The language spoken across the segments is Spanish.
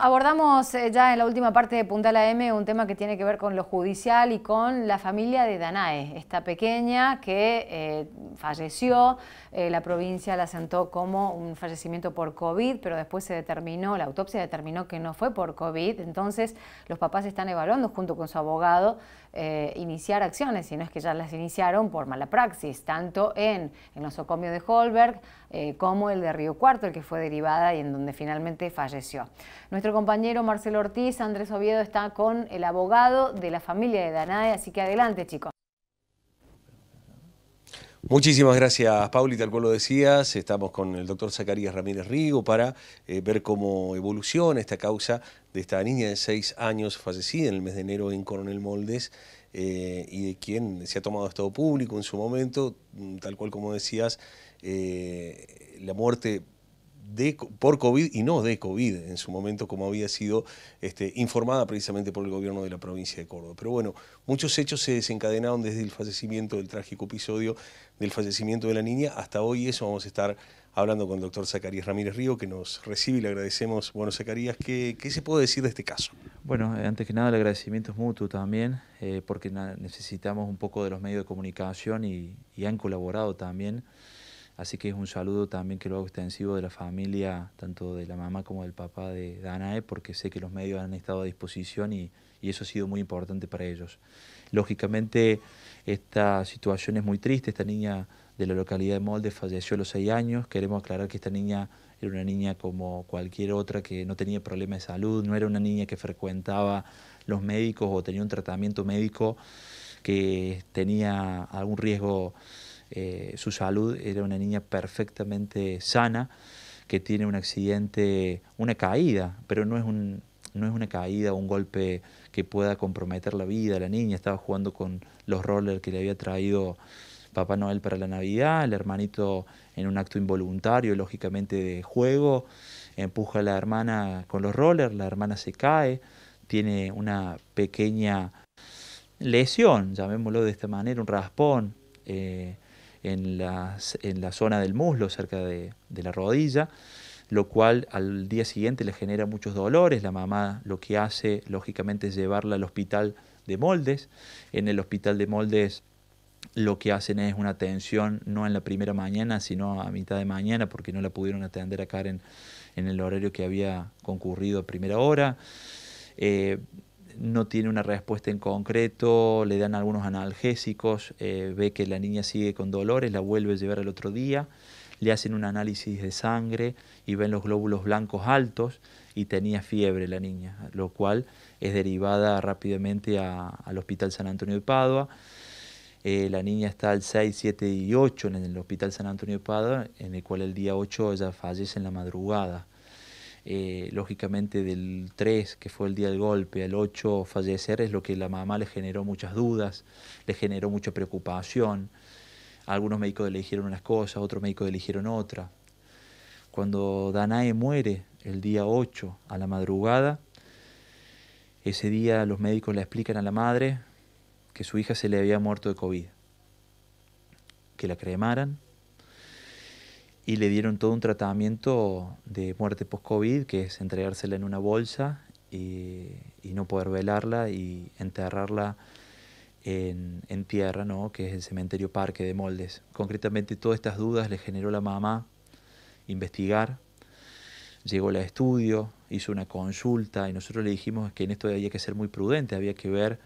abordamos eh, ya en la última parte de la M un tema que tiene que ver con lo judicial y con la familia de Danae, esta pequeña que eh, falleció, eh, la provincia la sentó como un fallecimiento por COVID, pero después se determinó, la autopsia determinó que no fue por COVID, entonces los papás están evaluando junto con su abogado iniciar acciones, si no es que ya las iniciaron por mala praxis, tanto en el nosocomio de Holberg como el de Río Cuarto, el que fue derivada y en donde finalmente falleció. Nuestro compañero Marcelo Ortiz, Andrés Oviedo, está con el abogado de la familia de Danae, así que adelante chicos. Muchísimas gracias, Pauli. Tal cual lo decías, estamos con el doctor Zacarías Ramírez Rigo para eh, ver cómo evoluciona esta causa de esta niña de seis años fallecida en el mes de enero en Coronel Moldes eh, y de quien se ha tomado estado público en su momento, tal cual como decías, eh, la muerte de, por COVID y no de COVID en su momento, como había sido este, informada precisamente por el gobierno de la provincia de Córdoba. Pero bueno, muchos hechos se desencadenaron desde el fallecimiento del trágico episodio del fallecimiento de la niña hasta hoy, eso vamos a estar hablando con el doctor Zacarías Ramírez Río, que nos recibe y le agradecemos. Bueno, Zacarías, ¿qué, se puede decir de este caso? Bueno, eh, antes que nada el agradecimiento es mutuo también, eh, porque necesitamos un poco de los medios de comunicación y han colaborado también. Así que es un saludo también que lo hago extensivo de la familia, tanto de la mamá como del papá de Danae, porque sé que los medios han estado a disposición y, y eso ha sido muy importante para ellos. Lógicamente, esta situación es muy triste. Esta niña de la localidad de Molde falleció a los seis años. Queremos aclarar que esta niña era una niña como cualquier otra que no tenía problemas de salud, no era una niña que frecuentaba los médicos o tenía un tratamiento médico que tenía algún riesgo eh, su salud, era una niña perfectamente sana, que tiene un accidente, una caída, pero no es, un, no es una caída un golpe que pueda comprometer la vida. La niña estaba jugando con los rollers que le había traído Papá Noel para la Navidad, el hermanito en un acto involuntario, lógicamente de juego, empuja a la hermana con los rollers, la hermana se cae, tiene una pequeña lesión, llamémoslo de esta manera, un raspón. Eh, en, las, en la zona del muslo, cerca de, la rodilla, lo cual al día siguiente le genera muchos dolores. La mamá lo que hace, lógicamente, es llevarla al hospital de moldes. En el hospital de moldes lo que hacen es una atención no en la primera mañana, sino a mitad de mañana, porque no la pudieron atender a Karen en el horario que había concurrido a primera hora. Eh, no tiene una respuesta en concreto, le dan algunos analgésicos, eh, ve que la niña sigue con dolores, la vuelve a llevar al otro día, le hacen un análisis de sangre y ven los glóbulos blancos altos y tenía fiebre la niña, lo cual es derivada rápidamente al Hospital San Antonio de Padua. Eh, la niña está al 6, 7 y 8 en el Hospital San Antonio de Padua, en el cual el día 8 ella fallece en la madrugada. Eh, lógicamente del 3, que fue el día del golpe, al 8 fallecer, es lo que la mamá le generó muchas dudas, le generó mucha preocupación. algunos médicos le dijeron unas cosas, otros médicos le dijeron otra. Cuando Danae muere el día 8 a la madrugada, ese día los médicos le explican a la madre que su hija se le había muerto de COVID, que la cremaran y le dieron todo un tratamiento de muerte post-COVID, que es entregársela en una bolsa y, y no poder velarla y enterrarla en, en, tierra, ¿no? que es el cementerio Parque de Moldes. Concretamente todas estas dudas le generó la mamá investigar. Llegó al estudio, hizo una consulta y nosotros le dijimos que en esto había que ser muy prudente, había que ver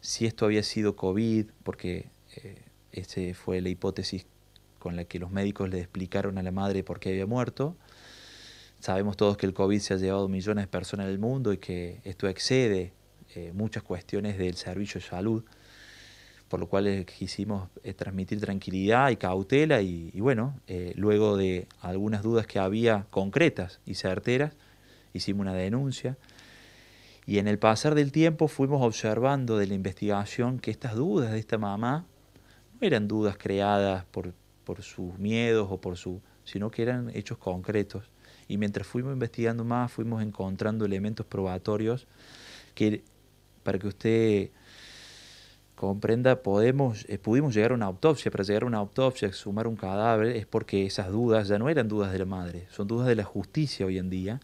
si esto había sido COVID, porque eh, esa fue la hipótesis con la que los médicos le explicaron a la madre por qué había muerto. Sabemos todos que el COVID se ha llevado millones de personas en el mundo y que esto excede eh, muchas cuestiones del servicio de salud, por lo cual quisimos eh, transmitir tranquilidad y cautela y, bueno, eh, luego de algunas dudas que había concretas y certeras, hicimos una denuncia. Y en el pasar del tiempo fuimos observando de la investigación que estas dudas de esta mamá no eran dudas creadas por por sus miedos o por su, sino que eran hechos concretos. Y mientras fuimos investigando más, fuimos encontrando elementos probatorios que para que usted comprenda, podemos, eh, pudimos llegar a una autopsia, para llegar a una autopsia, sumar un cadáver, es porque esas dudas ya no eran dudas de la madre, son dudas de la justicia hoy en día.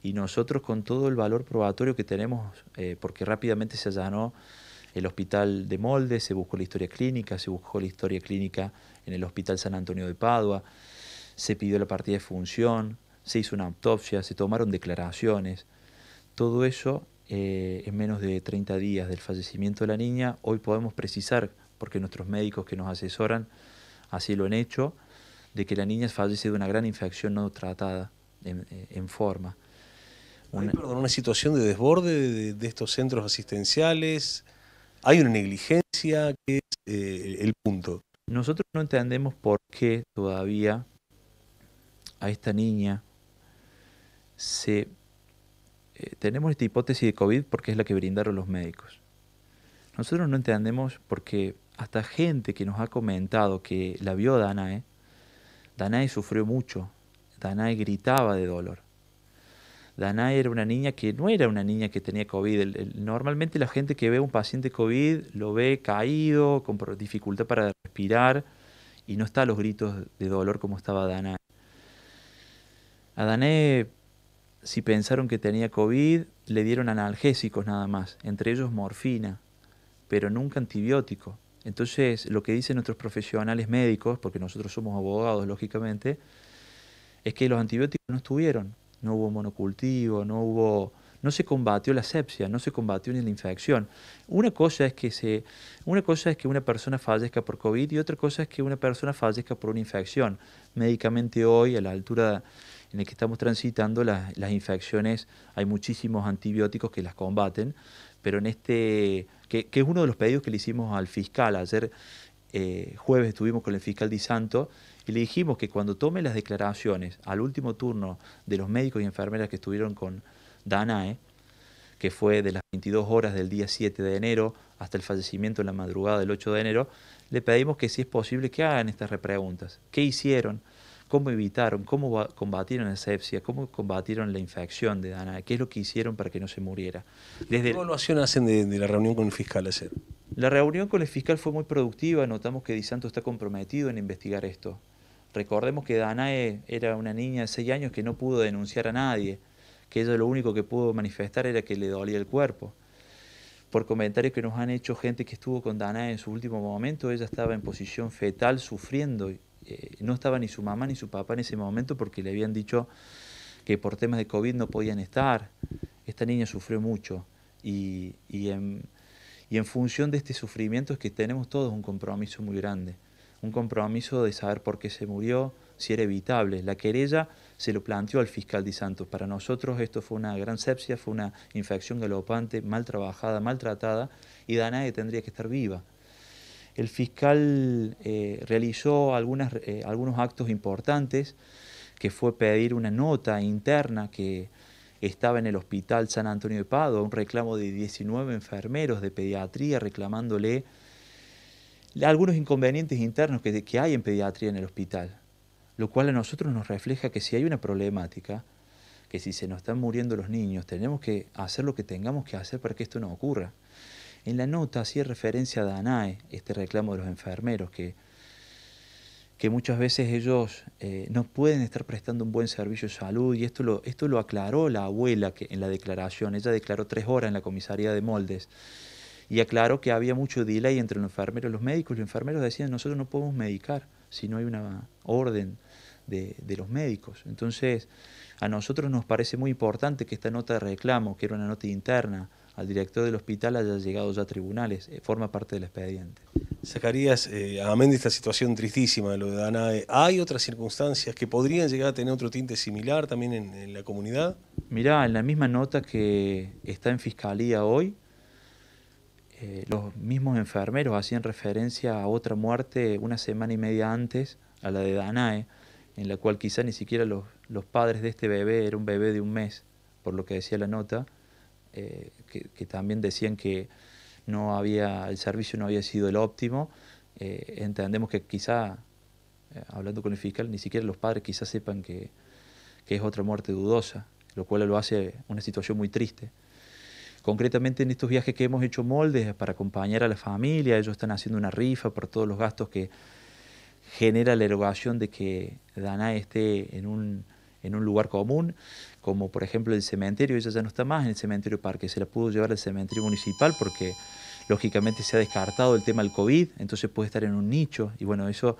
Y nosotros con todo el valor probatorio que tenemos, eh, porque rápidamente se allanó el hospital de Molde, se buscó la historia clínica, se buscó la historia clínica en el hospital San Antonio de Padua, se pidió la partida de función, se hizo una autopsia, se tomaron declaraciones. Todo eso eh, en menos de 30 días del fallecimiento de la niña, hoy podemos precisar, porque nuestros médicos que nos asesoran así lo han hecho, de que la niña fallece de una gran infección no tratada en, eh, forma. Una, situación de desborde de estos centros asistenciales, hay una negligencia que es eh, el punto. Nosotros no entendemos por qué todavía a esta niña se... Eh, tenemos esta hipótesis de COVID porque es la que brindaron los médicos. Nosotros no entendemos porque hasta gente que nos ha comentado que la vio Danae, Danae sufrió mucho, Danae gritaba de dolor. Danae era una niña que no era una niña que tenía COVID. normalmente la gente que ve a un paciente COVID lo ve caído, con dificultad para respirar y no está a los gritos de dolor como estaba Danae. A Danae, si pensaron que tenía COVID, le dieron analgésicos nada más, entre ellos morfina, pero nunca antibiótico. Entonces, lo que dicen nuestros profesionales médicos, porque nosotros somos abogados, lógicamente, es que los antibióticos no estuvieron, no hubo monocultivo, no hubo no se combatió la sepsia, no se combatió ni la infección. Una cosa es que se, una cosa es que una persona fallezca por COVID y otra cosa es que una persona fallezca por una infección. Médicamente hoy, a la altura en la que estamos transitando, las, infecciones, hay muchísimos antibióticos que las combaten, pero en este, que, es uno de los pedidos que le hicimos al fiscal. Ayer eh, jueves estuvimos con el fiscal Di Santo y le dijimos que cuando tome las declaraciones al último turno de los médicos y enfermeras que estuvieron con Danae, que fue de las 22 horas del día 7 de enero hasta el fallecimiento en la madrugada del 8 de enero, le pedimos que si es posible que hagan estas repreguntas. ¿Qué hicieron? ¿Cómo evitaron? ¿Cómo combatieron la sepsia? ¿Cómo combatieron la infección de Danae? ¿Qué es lo que hicieron para que no se muriera? Desde ¿Qué evaluación hacen de, la reunión con el fiscal ayer? La reunión con el fiscal fue muy productiva. Notamos que Di Santo está comprometido en investigar esto. Recordemos que Danae era una niña de 6 años que no pudo denunciar a nadie, que ella lo único que pudo manifestar era que le dolía el cuerpo. Por comentarios que nos han hecho gente que estuvo con Danae en su último momento, ella estaba en posición fetal sufriendo. Eh, no estaba ni su mamá ni su papá en ese momento porque le habían dicho que por temas de COVID no podían estar. Esta niña sufrió mucho y, en, y en función de este sufrimiento es que tenemos todos un compromiso muy grande un compromiso de saber por qué se murió, si era evitable. La querella se lo planteó al fiscal de Santos. Para nosotros esto fue una gran sepsia, fue una infección galopante, mal trabajada, maltratada, y Danae tendría que estar viva. El fiscal eh, realizó eh, algunos actos importantes, que fue pedir una nota interna que estaba en el hospital San Antonio de Pado, un reclamo de 19 enfermeros de pediatría reclamándole algunos inconvenientes internos que, hay en pediatría en el hospital, lo cual a nosotros nos refleja que si hay una problemática, que si se nos están muriendo los niños, tenemos que hacer lo que tengamos que hacer para que esto no ocurra. En la nota hacía referencia a Danae, este reclamo de los enfermeros, que, que muchas veces ellos eh, no pueden estar prestando un buen servicio de salud, y esto lo, esto lo aclaró la abuela que, en la declaración, ella declaró tres horas en la comisaría de Moldes, y aclaró que había mucho delay entre los enfermeros y los médicos. Los enfermeros decían, nosotros no podemos medicar si no hay una orden de, los médicos. Entonces, a nosotros nos parece muy importante que esta nota de reclamo, que era una nota interna, al director del hospital haya llegado ya a tribunales, eh, forma parte del expediente. Zacarías, eh, amén de esta situación tristísima de lo de Danae, ¿hay otras circunstancias que podrían llegar a tener otro tinte similar también en, en la comunidad? Mirá, en la misma nota que está en Fiscalía hoy, eh, los mismos enfermeros hacían referencia a otra muerte una semana y media antes, a la de Danae, en la cual quizá ni siquiera los, padres de este bebé, era un bebé de un mes, por lo que decía la nota, eh, que, también decían que no había, el servicio no había sido el óptimo. Eh, entendemos que quizá, hablando con el fiscal, ni siquiera los padres quizá sepan que, que es otra muerte dudosa, lo cual lo hace una situación muy triste. Concretamente en estos viajes que hemos hecho moldes para acompañar a la familia, ellos están haciendo una rifa por todos los gastos que genera la erogación de que Dana esté en un, lugar común, como por ejemplo el cementerio, ella ya no está más en el cementerio parque, se la pudo llevar al cementerio municipal porque lógicamente se ha descartado el tema del COVID, entonces puede estar en un nicho y bueno, eso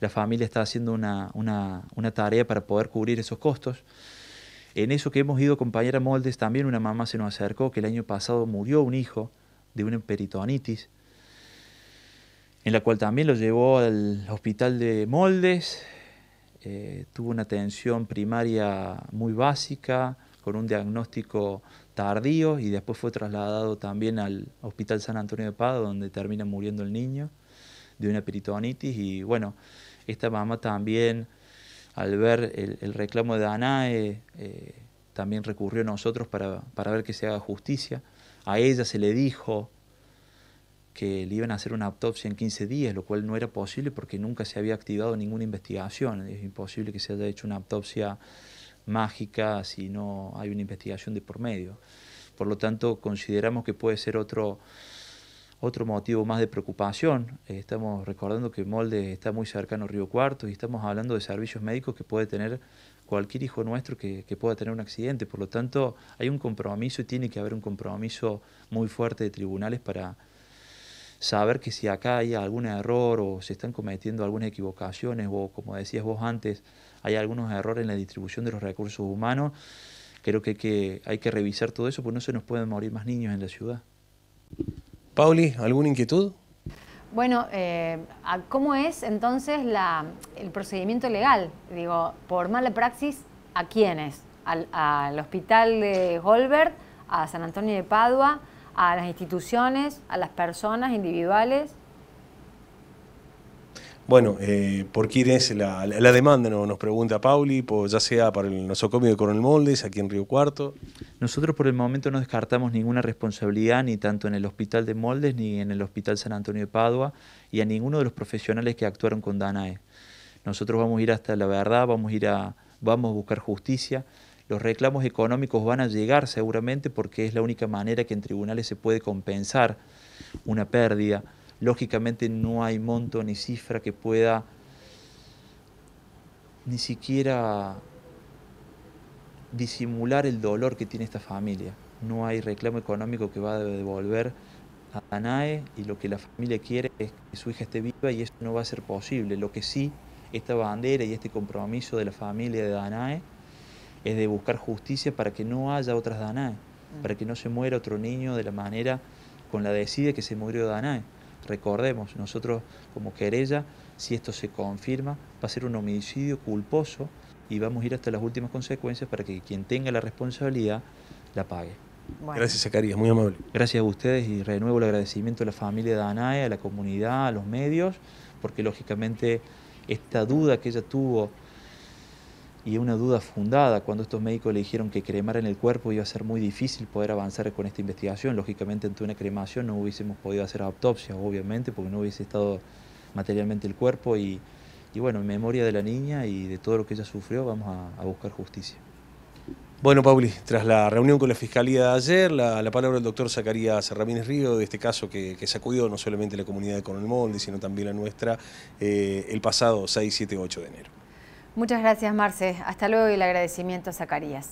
la familia está haciendo una, una tarea para poder cubrir esos costos. En eso que hemos ido compañera Moldes, también una mamá se nos acercó que el año pasado murió un hijo de una peritonitis, en la cual también lo llevó al hospital de Moldes, eh, tuvo una atención primaria muy básica, con un diagnóstico tardío y después fue trasladado también al Hospital San Antonio de Pado, donde termina muriendo el niño de una peritonitis y bueno, esta mamá también al ver el, reclamo de Danae, eh, también recurrió a nosotros para, para, ver que se haga justicia. A ella se le dijo que le iban a hacer una autopsia en 15 días, lo cual no era posible porque nunca se había activado ninguna investigación. Es imposible que se haya hecho una autopsia mágica si no hay una investigación de por medio. Por lo tanto, consideramos que puede ser otro otro motivo más de preocupación, eh, estamos recordando que Molde está muy cercano a Río Cuarto y estamos hablando de servicios médicos que puede tener cualquier hijo nuestro que, pueda tener un accidente. Por lo tanto, hay un compromiso y tiene que haber un compromiso muy fuerte de tribunales para saber que si acá hay algún error o se están cometiendo algunas equivocaciones o, como decías vos antes, hay algunos errores en la distribución de los recursos humanos, creo que que, hay que revisar todo eso porque no se nos pueden morir más niños en la ciudad. Pauli, ¿alguna inquietud? Bueno, eh, ¿cómo es entonces el procedimiento legal? Digo, por mala praxis, ¿a quiénes? Al, al hospital de Holbert, a San Antonio de Padua, a las instituciones, a las personas individuales. Bueno, eh, ¿por quién es la, demanda? No, nos pregunta Pauli, ya sea para el nosocomio de Coronel Moldes, aquí en Río Cuarto. Nosotros por el momento no descartamos ninguna responsabilidad, ni tanto en el Hospital de Moldes, ni en el Hospital San Antonio de Padua, y a ninguno de los profesionales que actuaron con Danae. Nosotros vamos a ir hasta la verdad, vamos a, ir a, vamos a buscar justicia. Los reclamos económicos van a llegar seguramente porque es la única manera que en tribunales se puede compensar una pérdida Lógicamente no hay monto ni cifra que pueda ni siquiera disimular el dolor que tiene esta familia. No hay reclamo económico que va a devolver a Danae y lo que la familia quiere es que su hija esté viva y eso no va a ser posible. Lo que sí, esta bandera y este compromiso de la familia de Danae es de buscar justicia para que no haya otras Danae, mm. para que no se muera otro niño de la manera con la decide que se murió Danae. Recordemos, nosotros como querella, si esto se confirma, va a ser un homicidio culposo y vamos a ir hasta las últimas consecuencias para que quien tenga la responsabilidad la pague. Gracias, Zacarías, muy amable. Gracias a ustedes y renuevo el agradecimiento a la familia de Anae, a la comunidad, a los medios, porque lógicamente esta duda que ella tuvo y una duda fundada cuando estos médicos le dijeron que cremar en el cuerpo iba a ser muy difícil poder avanzar con esta investigación. Lógicamente, ante una cremación no hubiésemos podido hacer autopsia, obviamente, porque no hubiese estado materialmente el cuerpo y, bueno, en memoria de la niña y de todo lo que ella sufrió, vamos a, buscar justicia. Bueno, Pauli, tras la reunión con la Fiscalía de ayer, la, palabra del doctor Zacarías Ramírez Río, de este caso que, sacudió no solamente la comunidad de el Molde, sino también la nuestra, eh, el pasado 6, 7, 8 de enero. Muchas gracias, Marce. Hasta luego y el agradecimiento a Zacarías.